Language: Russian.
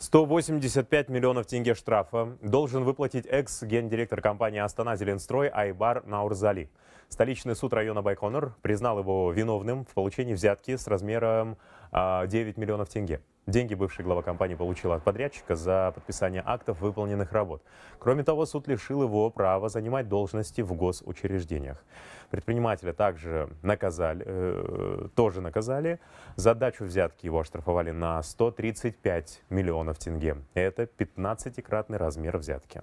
185 миллионов тенге штрафа должен выплатить экс-гендиректор компании «Астана Зеленстрой» Айбар Наурзали. Столичный суд района Байконур признал его виновным в получении взятки с размером 9 а, миллионов тенге. Деньги бывший глава компании получила от подрядчика за подписание актов выполненных работ. Кроме того, суд лишил его права занимать должности в госучреждениях. Предпринимателя также наказали, э, тоже наказали. За дачу взятки его оштрафовали на 135 миллионов тенге. Это 15-кратный размер взятки.